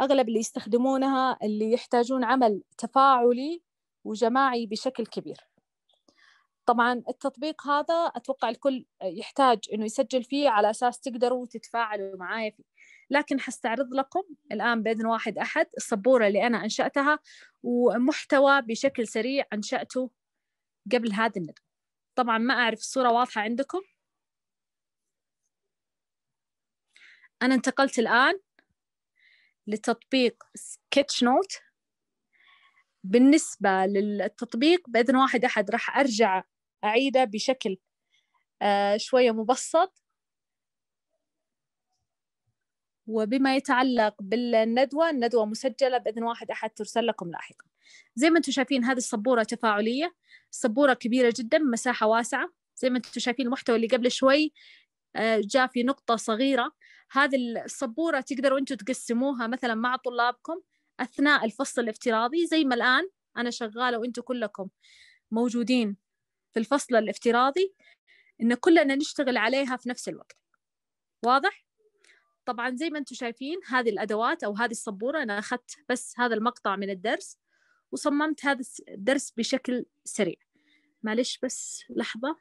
أغلب اللي يستخدمونها اللي يحتاجون عمل تفاعلي وجماعي بشكل كبير طبعا التطبيق هذا أتوقع الكل يحتاج أنه يسجل فيه على أساس تقدروا تتفاعلوا معايا فيه لكن حستعرض لكم الآن بإذن واحد أحد السبورة اللي أنا أنشأتها ومحتوى بشكل سريع أنشأته قبل هذا الندوة طبعا ما أعرف الصورة واضحة عندكم أنا انتقلت الآن لتطبيق سكتش نوت بالنسبة للتطبيق بإذن واحد أحد راح أرجع أعيده بشكل آه، شوية مبسط وبما يتعلق بالندوه الندوه مسجله باذن واحد احد ترسل لكم لاحقا زي ما انتم شايفين هذه السبوره تفاعليه سبوره كبيره جدا مساحه واسعه زي ما انتم شايفين المحتوى اللي قبل شوي آه، جاء في نقطه صغيره هذه السبوره تقدروا انتم تقسموها مثلا مع طلابكم اثناء الفصل الافتراضي زي ما الان انا شغاله وانتم كلكم موجودين في الفصل الافتراضي ان كلنا نشتغل عليها في نفس الوقت واضح طبعا زي ما انتم شايفين هذه الادوات او هذه السبوره انا اخذت بس هذا المقطع من الدرس وصممت هذا الدرس بشكل سريع معلش بس لحظه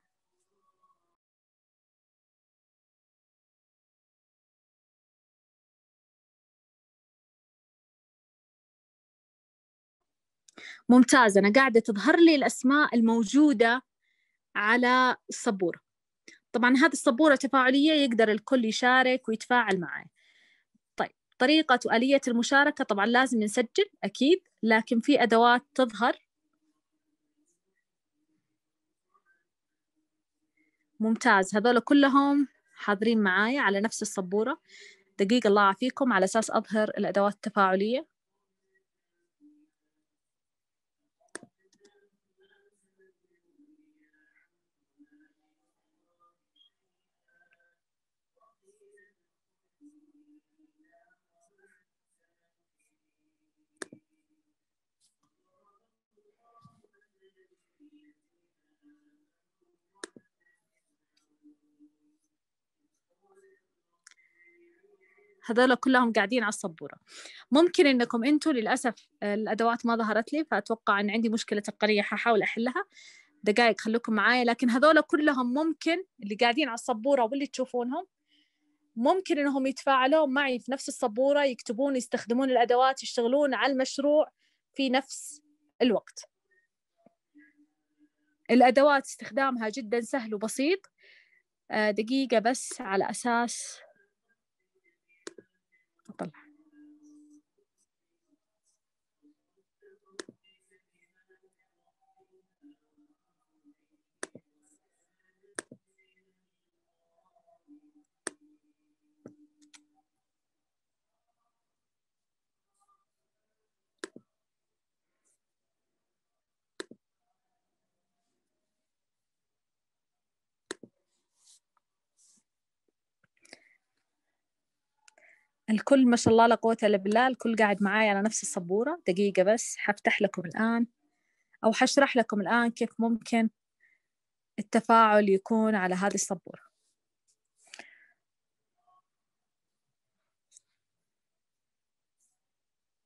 ممتاز أنا قاعدة تظهر لي الأسماء الموجودة على السبورة طبعا هذه السبورة تفاعلية يقدر الكل يشارك ويتفاعل معه طيب طريقة وآلية المشاركة طبعا لازم نسجل أكيد لكن في أدوات تظهر ممتاز هذول كلهم حاضرين معايا على نفس السبورة دقيقة الله يعافيكم على أساس أظهر الأدوات التفاعلية هذول كلهم قاعدين على السبوره ممكن انكم انتم للاسف آه، الادوات ما ظهرت لي فاتوقع ان عندي مشكله تقنيه حاحاول احلها دقائق خلوكم معايا لكن هذول كلهم ممكن اللي قاعدين على السبوره واللي تشوفونهم ممكن انهم يتفاعلون معي في نفس السبوره يكتبون يستخدمون الادوات يشتغلون على المشروع في نفس الوقت الادوات استخدامها جدا سهل وبسيط آه، دقيقه بس على اساس الكل ما شاء الله لا قوة إلا بالله الكل قاعد معاي على نفس السبورة دقيقة بس حفتح لكم الآن أو حشرح لكم الآن كيف ممكن التفاعل يكون على هذه السبورة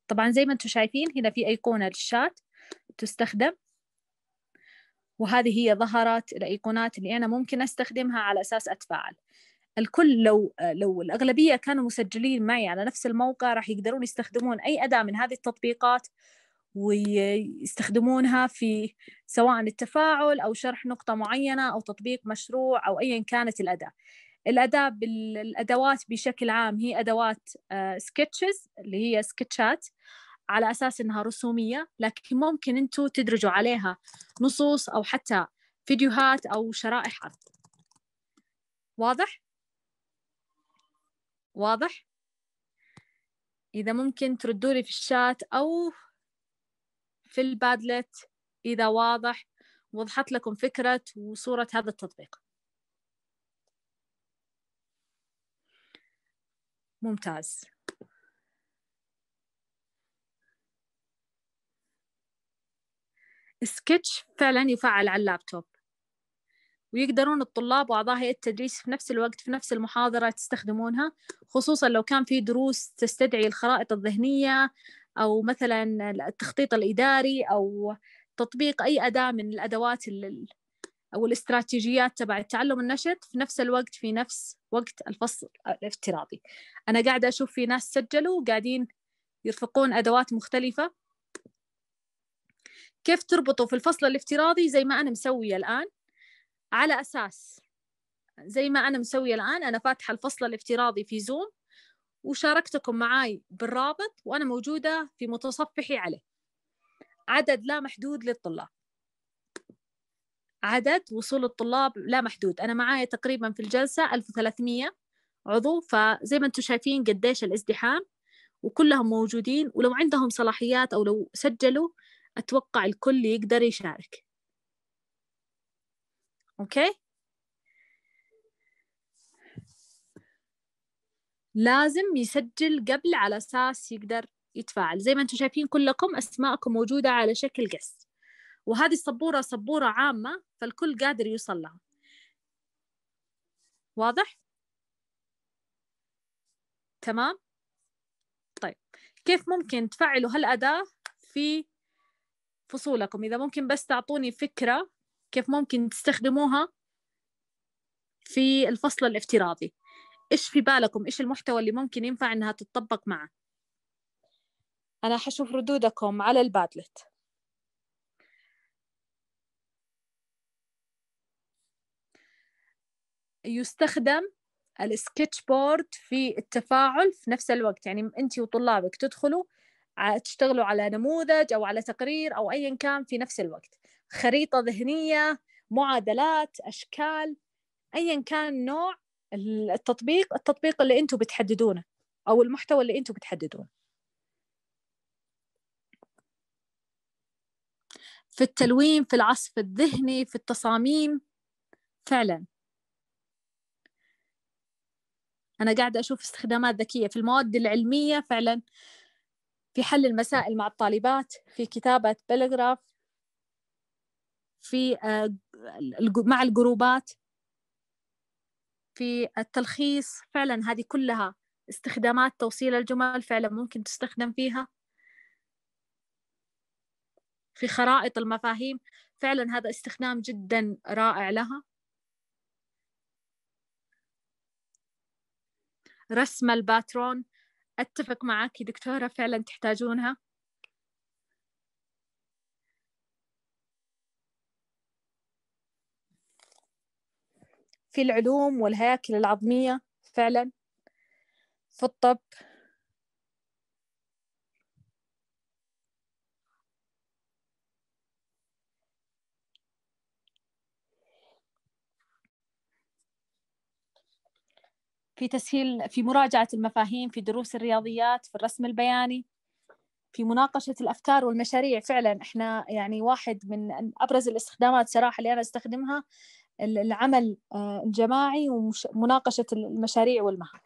طبعا زي ما انتم شايفين هنا في أيقونة للشات تستخدم وهذه هي ظهرت الأيقونات اللي أنا ممكن أستخدمها على أساس أتفاعل الكل لو لو الاغلبيه كانوا مسجلين معي على نفس الموقع راح يقدرون يستخدمون اي اداه من هذه التطبيقات ويستخدمونها في سواء التفاعل او شرح نقطه معينه او تطبيق مشروع او ايا كانت الاداه الاداه بالادوات بشكل عام هي ادوات سكتشز آه، اللي هي سكتشات على اساس انها رسوميه لكن ممكن انتم تدرجوا عليها نصوص او حتى فيديوهات او شرائح عرض واضح واضح؟ إذا ممكن تردوا لي في الشات أو في البادلت إذا واضح وضحت لكم فكرة وصورة هذا التطبيق ممتاز سكتش فعلا يفعل على اللابتوب ويقدرون الطلاب وأعضاء هيئة التدريس في نفس الوقت في نفس المحاضرة تستخدمونها خصوصا لو كان في دروس تستدعي الخرائط الذهنية أو مثلا التخطيط الإداري أو تطبيق أي أداة من الأدوات أو الاستراتيجيات تبع التعلم النشط في نفس الوقت في نفس وقت الفصل الافتراضي أنا قاعدة أشوف في ناس سجلوا وقاعدين يرفقون أدوات مختلفة كيف تربطوا في الفصل الافتراضي زي ما أنا مسوية الآن على أساس زي ما أنا مسوية الآن أنا فاتحة الفصل الافتراضي في زوم وشاركتكم معاي بالرابط وأنا موجودة في متصفحي عليه عدد لا محدود للطلاب عدد وصول الطلاب لا محدود أنا معايا تقريبا في الجلسة 1300 عضو فزي ما انتم شايفين قديش الازدحام وكلهم موجودين ولو عندهم صلاحيات أو لو سجلوا أتوقع الكل يقدر يشارك اوكي لازم يسجل قبل على اساس يقدر يتفاعل زي ما انتم شايفين كلكم اسماءكم موجوده على شكل قس وهذه السبوره سبوره عامه فالكل قادر يوصل لها واضح تمام طيب كيف ممكن تفعلوا هالاداه في فصولكم اذا ممكن بس تعطوني فكره كيف ممكن تستخدموها في الفصل الافتراضي إيش في بالكم إيش المحتوى اللي ممكن ينفع إنها تتطبق معه أنا حشوف ردودكم على البادلت يستخدم السكتش بورد في التفاعل في نفس الوقت يعني انت وطلابك تدخلوا تشتغلوا على نموذج او على تقرير او ايا كان في نفس الوقت خريطه ذهنيه معادلات اشكال ايا كان نوع التطبيق التطبيق اللي انتم بتحددونه او المحتوى اللي انتم بتحددونه في التلوين في العصف الذهني في التصاميم فعلا أنا قاعدة أشوف استخدامات ذكية في المواد العلمية فعلا في حل المسائل مع الطالبات في كتابة بلغراف في آه، مع الجروبات في التلخيص فعلا هذه كلها استخدامات توصيل الجمل فعلا ممكن تستخدم فيها في خرائط المفاهيم فعلا هذا استخدام جدا رائع لها رسم الباترون أتفق معك دكتورة فعلا تحتاجونها في العلوم والهياكل العظمية فعلا في الطب في تسهيل في مراجعة المفاهيم في دروس الرياضيات في الرسم البياني في مناقشة الأفكار والمشاريع فعلا إحنا يعني واحد من أبرز الاستخدامات صراحة اللي أنا أستخدمها العمل آه، الجماعي ومناقشة المشاريع والمهام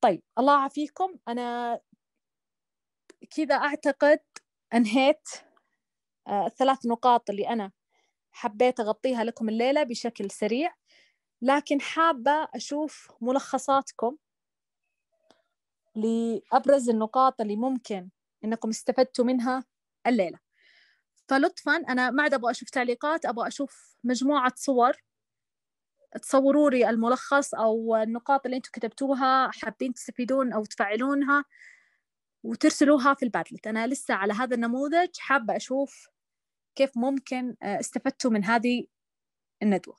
طيب الله عافيكم أنا كذا أعتقد أنهيت آه، الثلاث نقاط اللي أنا حبيت أغطيها لكم الليلة بشكل سريع لكن حابة أشوف ملخصاتكم لأبرز النقاط اللي ممكن إنكم استفدتوا منها الليلة فلطفا انا ما عاد ابغى اشوف تعليقات ابغى اشوف مجموعه صور تصوروا لي الملخص او النقاط اللي انتم كتبتوها حابين تستفيدون او تفعلونها وترسلوها في البادلت انا لسه على هذا النموذج حابه اشوف كيف ممكن آه، استفدتوا من هذه الندوه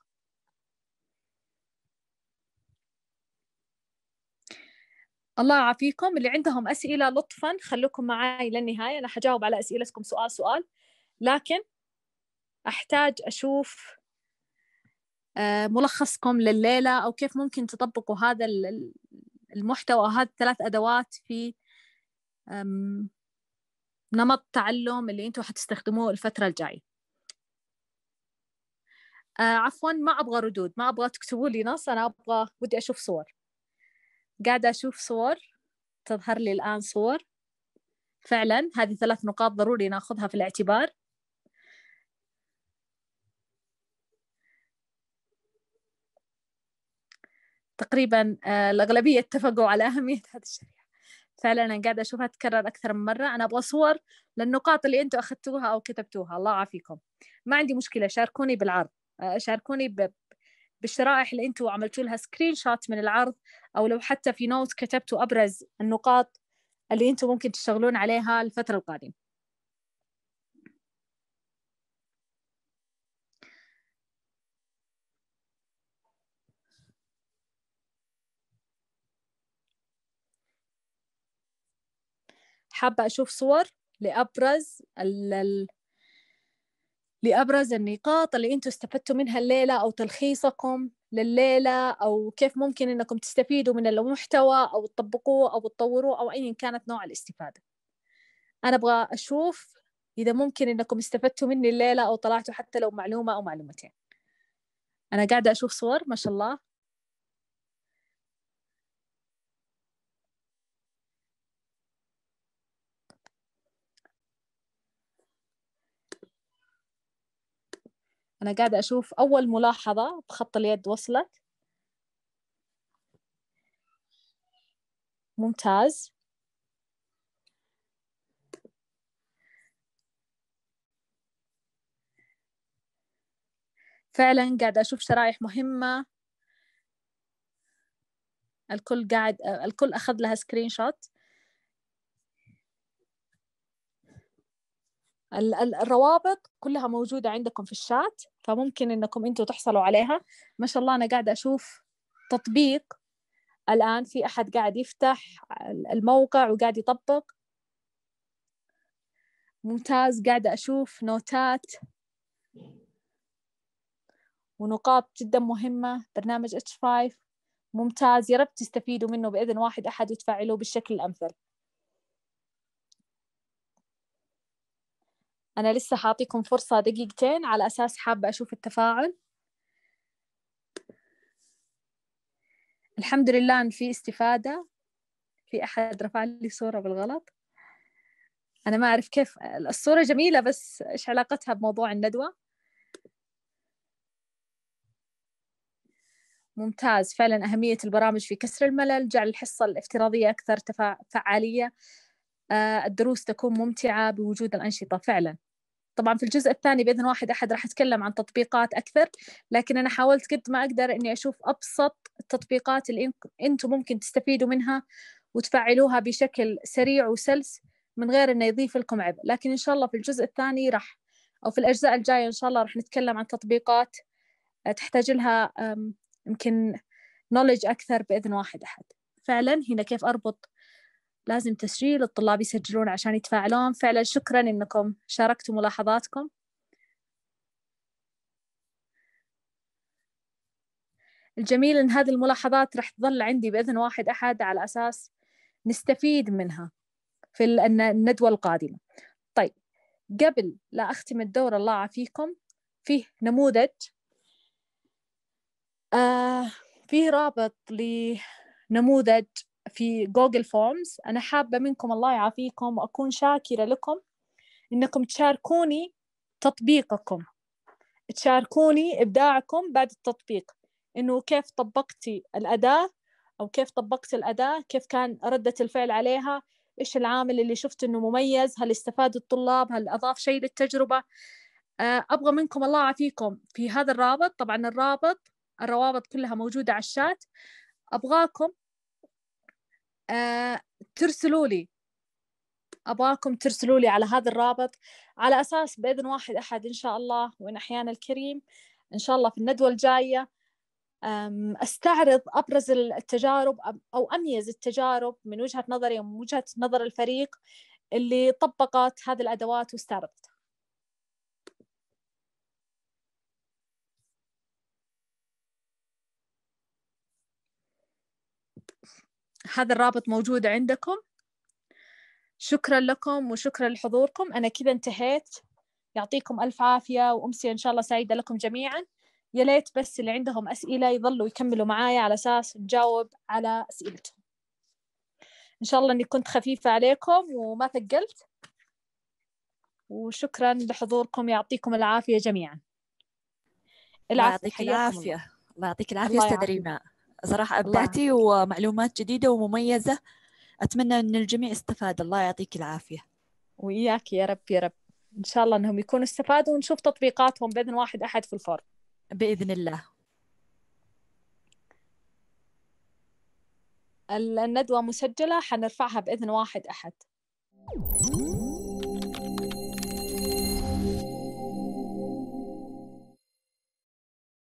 الله يعافيكم اللي عندهم أسئلة لطفا خلوكم معي للنهاية أنا حجاوب على أسئلتكم سؤال سؤال لكن أحتاج أشوف آه، ملخصكم لليلة أو كيف ممكن تطبقوا هذا المحتوى هذه الثلاث أدوات في نمط تعلم اللي أنتم حتستخدموه الفترة الجاية آه، عفوا ما أبغى ردود ما أبغى تكتبوا لي نص أنا أبغى ودي أشوف صور قاعدة أشوف صور تظهر لي الآن صور فعلا هذه ثلاث نقاط ضروري ناخذها في الاعتبار تقريبا آه، الأغلبية اتفقوا على أهمية هذه الشريحة فعلا أنا قاعدة أشوفها تكرر أكثر من مرة أنا أبغى صور للنقاط اللي أنتم أخذتوها أو كتبتوها الله يعافيكم ما عندي مشكلة شاركوني بالعرض آه، شاركوني ب... بالشرائح اللي أنتم عملتوا لها سكرين شوت من العرض أو لو حتى في نوت كتبتوا أبرز النقاط اللي أنتم ممكن تشتغلون عليها الفترة القادمة حابة أشوف صور لأبرز ال لأبرز النقاط اللي أنتم استفدتوا منها الليلة أو تلخيصكم لليلة أو كيف ممكن أنكم تستفيدوا من المحتوى أو تطبقوه أو تطوروه أو أيا كانت نوع الاستفادة أنا أبغى أشوف إذا ممكن أنكم استفدتوا مني الليلة أو طلعتوا حتى لو معلومة أو معلومتين أنا قاعدة أشوف صور ما شاء الله أنا قاعدة أشوف أول ملاحظة بخط اليد وصلت ممتاز فعلا قاعدة أشوف شرائح مهمة الكل قاعد الكل أخذ لها سكرين شوت الروابط كلها موجودة عندكم في الشات فممكن إنكم أنتوا تحصلوا عليها ما شاء الله أنا قاعدة أشوف تطبيق الآن في أحد قاعد يفتح الموقع وقاعد يطبق ممتاز قاعدة أشوف نوتات ونقاط جدا مهمة برنامج H5 ممتاز يا رب تستفيدوا منه بإذن واحد أحد وتفعلوه بالشكل الأمثل أنا لسه حاعطيكم فرصة دقيقتين على أساس حابة أشوف التفاعل الحمد لله إن في استفادة في أحد رفع لي صورة بالغلط أنا ما أعرف كيف الصورة جميلة بس إيش علاقتها بموضوع الندوة ممتاز فعلا أهمية البرامج في كسر الملل جعل الحصة الافتراضية أكثر تفاعلية آه، الدروس تكون ممتعة بوجود الأنشطة فعلا طبعا في الجزء الثاني باذن واحد احد راح اتكلم عن تطبيقات اكثر لكن انا حاولت قد ما اقدر اني اشوف ابسط التطبيقات اللي انتم ممكن تستفيدوا منها وتفعلوها بشكل سريع وسلس من غير انه يضيف لكم عبء لكن ان شاء الله في الجزء الثاني راح او في الاجزاء الجايه ان شاء الله راح نتكلم عن تطبيقات آه، تحتاج لها يمكن نولج اكثر باذن واحد احد فعلا هنا كيف اربط لازم تسجيل الطلاب يسجلون عشان يتفاعلون فعلا شكرا إنكم شاركتوا ملاحظاتكم الجميل إن هذه الملاحظات راح تظل عندي بإذن واحد أحد على أساس نستفيد منها في الندوة القادمة طيب قبل لا أختم الدورة الله عافيكم فيه نموذج آه فيه رابط لنموذج في جوجل فورمز أنا حابة منكم الله يعافيكم وأكون شاكرة لكم إنكم تشاركوني تطبيقكم تشاركوني إبداعكم بعد التطبيق إنه كيف طبقتي الأداة أو كيف طبقت الأداة كيف كان ردة الفعل عليها إيش العامل اللي شفت إنه مميز هل استفاد الطلاب هل أضاف شيء للتجربة آه، أبغى منكم الله يعافيكم في هذا الرابط طبعا الرابط الروابط كلها موجودة على الشات أبغاكم آه، ترسلوا لي أباكم ترسلوا لي على هذا الرابط على أساس بإذن واحد أحد إن شاء الله وإن أحيانا الكريم إن شاء الله في الندوة الجاية استعرض ابرز التجارب او اميز التجارب من وجهه نظري ومن وجهه نظر الفريق اللي طبقت هذه الادوات واستعرضتها هذا الرابط موجود عندكم شكرا لكم وشكرا لحضوركم أنا كذا انتهيت يعطيكم ألف عافية وأمسية إن شاء الله سعيدة لكم جميعا يا ليت بس اللي عندهم أسئلة يظلوا يكملوا معايا على أساس نجاوب على أسئلتهم إن شاء الله إني كنت خفيفة عليكم وما ثقلت وشكرا لحضوركم يعطيكم العافية جميعا العافية الله يعطيك العافية الله يعطيك العافية أستاذ ريماء صراحة أبدعتي الله. ومعلومات جديدة ومميزة أتمنى أن الجميع استفاد الله يعطيك العافية وإياك يا رب يا رب إن شاء الله أنهم يكونوا استفادوا ونشوف تطبيقاتهم بإذن واحد أحد في الفور بإذن الله الندوة مسجلة حنرفعها بإذن واحد أحد